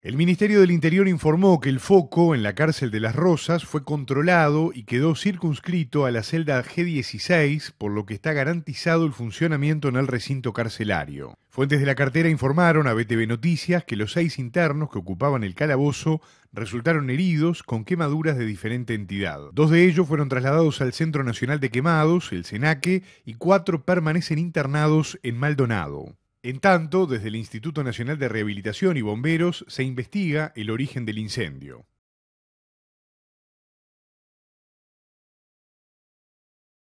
El Ministerio del Interior informó que el foco en la cárcel de Las Rosas fue controlado y quedó circunscrito a la celda G16, por lo que está garantizado el funcionamiento en el recinto carcelario. Fuentes de la cartera informaron a BTV Noticias que los seis internos que ocupaban el calabozo resultaron heridos con quemaduras de diferente entidad. Dos de ellos fueron trasladados al Centro Nacional de Quemados, el SENAQUE, y cuatro permanecen internados en Maldonado. En tanto, desde el Instituto Nacional de Rehabilitación y Bomberos se investiga el origen del incendio.